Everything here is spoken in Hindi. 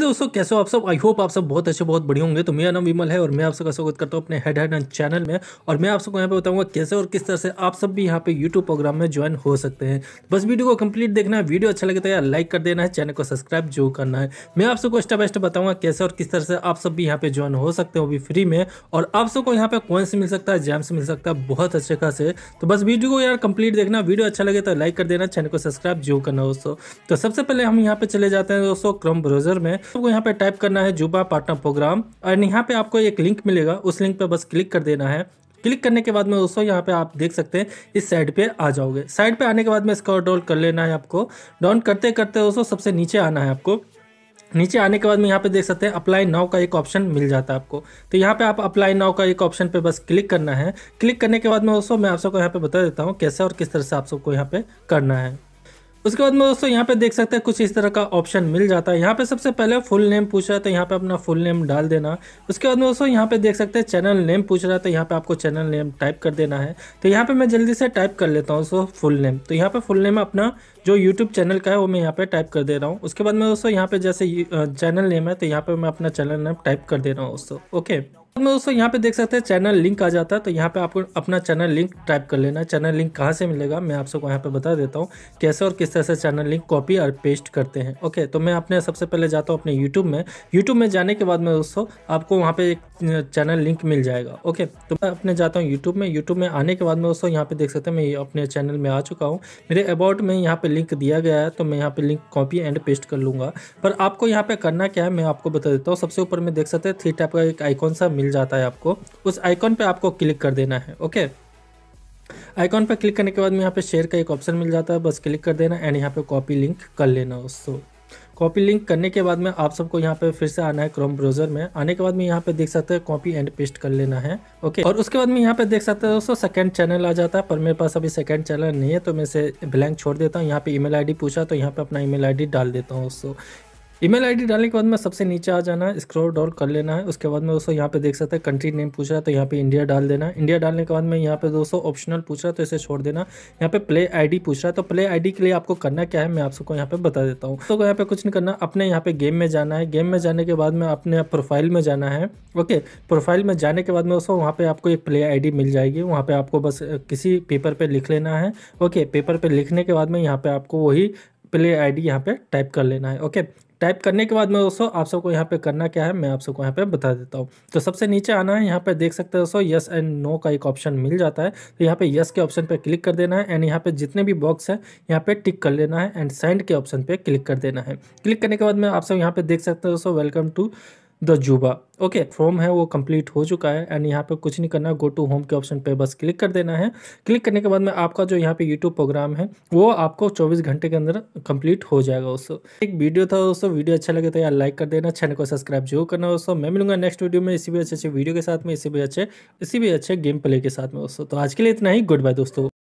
दोस्तों कैसे हो आप सब आई होप आप सब बहुत अच्छे बहुत बढ़िया होंगे तो मेरा नाम विमल है और मैं आप सबका स्वागत करता हूँ अपने हेड हेड चैनल में और मैं आप सबको यहाँ पे बताऊंगा कैसे और किस तरह से आप सब भी यहाँ पे यूट्यूब प्रोग्राम में ज्वाइन हो सकते हैं बस वीडियो को कंप्लीट देखना है वीडियो अच्छा लगे तो यार लाइक कर देना है चैनल को सब्सक्राइब जो करना है मैं आप सबको स्टेप बाय स्टेप बताऊंगा कैसे और किस तरह से आप सब भी यहाँ पे ज्वाइन हो सकते हो अभी फ्री में और आप सबको यहाँ पे कॉइन्स मिल सकता है जैम्स मिल सकता है बहुत अच्छे खासे तो बस वीडियो को यार कंप्लीट देखना वीडियो अच्छा लगे तो लाइक कर देना चैनल को सब्सक्राइब जो करना दोस्तों तो सबसे पहले हम यहाँ पे चले जाते हैं दोस्तों क्रम ब्राउजर में आपको तो यहाँ पे टाइप करना है जुबा पार्टनर प्रोग्राम और यहाँ पे आपको एक लिंक मिलेगा उस लिंक पे बस क्लिक कर देना है क्लिक करने के बाद में दोस्तों यहाँ पे आप देख सकते हैं इस साइड पे आ जाओगे साइड पे आने के बाद में इसका डाउन कर लेना है आपको डाउन करते करते दोस्तों सबसे नीचे आना है आपको नीचे आने के बाद में यहाँ पे देख सकते हैं अप्लाई नाव का एक ऑप्शन मिल जाता है आपको तो यहाँ पे आप अप्लाई नाव का एक ऑप्शन पे बस क्लिक करना है क्लिक करने के बाद में दोस्तों मैं आप सबको यहाँ पे बता देता हूँ कैसे और किस तरह से आप सबको यहाँ पे करना है उसके बाद में दोस्तों यहाँ पे देख सकते हैं कुछ इस तरह का ऑप्शन मिल जाता है यहाँ पे सबसे पहले फुल नेम पूछ रहा है तो यहाँ पे अपना फुल नेम डाल देना उसके बाद में दोस्तों यहाँ पे देख सकते हैं चैनल नेम पूछ रहा है तो यहाँ पे आपको चैनल नेम टाइप कर देना है तो यहाँ पे मैं जल्दी से टाइप कर लेता हूँ दोस्तों फुल नेम तो यहाँ पे फुल नेम अपना जो यूट्यूब चैनल का है वो मैं यहाँ पे टाइप कर दे रहा हूँ उसके बाद में दोस्तों यहाँ पे जैसे चैनल नेम है तो यहाँ पे मैं अपना चैनल नेम टाइप कर दे रहा हूँ दोस्तों ओके में दोस्तों यहाँ पे देख सकते हैं चैनल लिंक आ जाता है तो यहाँ पे आपको अपना चैनल लिंक टाइप कर लेना है चैनल लिंक कहाँ से मिलेगा मैं आप सबको यहाँ पे बता देता हूँ कैसे और किस तरह से चैनल लिंक कॉपी और पेस्ट करते हैं ओके तो मैं अपने सबसे पहले जाता हूँ अपने यूट्यूब में यूट्यूब में जाने के बाद में दोस्तों आपको वहाँ पे एक चैनल लिंक मिल जाएगा ओके तो मैं अपने जाता हूँ यूट्यूब में यूट्यूब में आने के बाद में दोस्तों यहाँ पे देख सकते हैं मैं अपने चैनल में आ चुका हूँ मेरे अबाउट में यहाँ पे लिंक दिया गया है तो मैं यहाँ पे लिंक कॉपी एंड पेस्ट कर लूँगा पर आपको यहाँ पे करना क्या है मैं आपको बता देता हूँ सबसे ऊपर में देख सकते हैं थ्री टाइप का एक आइकॉन सा मिल जाता है आपको उस आइकॉन पे आपको क्लिक कर देना है ओके आइकॉन पे क्लिक करने के बाद में यहाँ पे शेयर का एक ऑप्शन मिल जाता है बस क्लिक कर देना एंड यहाँ पे कॉपी लिंक कर लेना उसको कॉपी लिंक करने के बाद में आप सबको यहाँ पे फिर से आना है क्रोम ब्राउजर में आने के बाद में यहाँ पे देख सकते हैं कॉपी एंड पेस्ट कर लेना है ओके और उसके बाद में यहाँ पे देख सकते हैं दोस्तों सेकंड चैनल आ जाता है पर मेरे पास अभी सेकंड चैनल नहीं है तो मैं इसे ब्लैंक छोड़ देता हूँ यहाँ पे ईमेल आईडी पूछा तो यहाँ पे अपना ईमेल आईडी डाल देता हूँ दोस्तों ईमेल आईडी डालने के बाद में सबसे नीचे आ जाना है स्क्रोल डॉल कर लेना है उसके बाद में दोस्तों यहाँ पे देख सकते हैं कंट्री नेम पूछ रहा है तो यहाँ पे इंडिया डाल देना है इंडिया डालने के बाद में यहाँ पे दोस्तों ऑप्शनल पूछ रहा है तो इसे छोड़ देना यहाँ पे प्ले आईडी पूछ रहा है तो प्ले आईडी के लिए आपको करना क्या है मैं आप सबको यहाँ पे बता देता हूँ तो यहाँ पे कुछ नहीं करना अपने यहाँ पे गेम में जाना है गेम में जाने के बाद में अपने प्रोफाइल में जाना है ओके प्रोफाइल में जाने के बाद में दोस्तों वहाँ पे आपको एक प्ले आई मिल जाएगी वहाँ पे आपको बस किसी पेपर पर लिख लेना है ओके पेपर पर लिखने के बाद में यहाँ पे आपको वही प्ले आईडी यहाँ पे टाइप कर लेना है ओके टाइप करने के बाद में दोस्तों आप सबको यहाँ पे करना क्या है मैं आप सबको यहाँ पे बता देता हूँ तो सबसे नीचे आना है यहाँ पे देख सकते हैं दोस्तों यस एंड नो का एक ऑप्शन मिल जाता है तो यहाँ पे यस के ऑप्शन पे क्लिक कर देना है एंड यहाँ पे जितने भी बॉक्स है यहाँ पे टिक कर लेना है एंड सेंड के ऑप्शन पे क्लिक कर देना है क्लिक करने के बाद में आप सब यहाँ पे देख सकते हैं दोस्तों वेलकम टू द जूबा ओके फॉर्म है वो कंप्लीट हो चुका है एंड यहाँ पे कुछ नहीं करना गो टू होम के ऑप्शन पे बस क्लिक कर देना है क्लिक करने के बाद में आपका जो यहाँ पे यूट्यूब प्रोग्राम है वो आपको 24 घंटे के अंदर कंप्लीट हो जाएगा दोस्तों एक वीडियो था दोस्तों वीडियो अच्छा लगे तो यार लाइक कर देना चैनल को सब्सक्राइब जरूर करना दोस्तों मैं मिलूंगा नेक्स्ट वीडियो में इसी भी अच्छे अच्छे वीडियो के साथ में इसी भी अच्छे इसी भी अच्छे गेम प्ले के साथ में दोस्तों तो आज के लिए इतना ही गुड बाय दोस्तों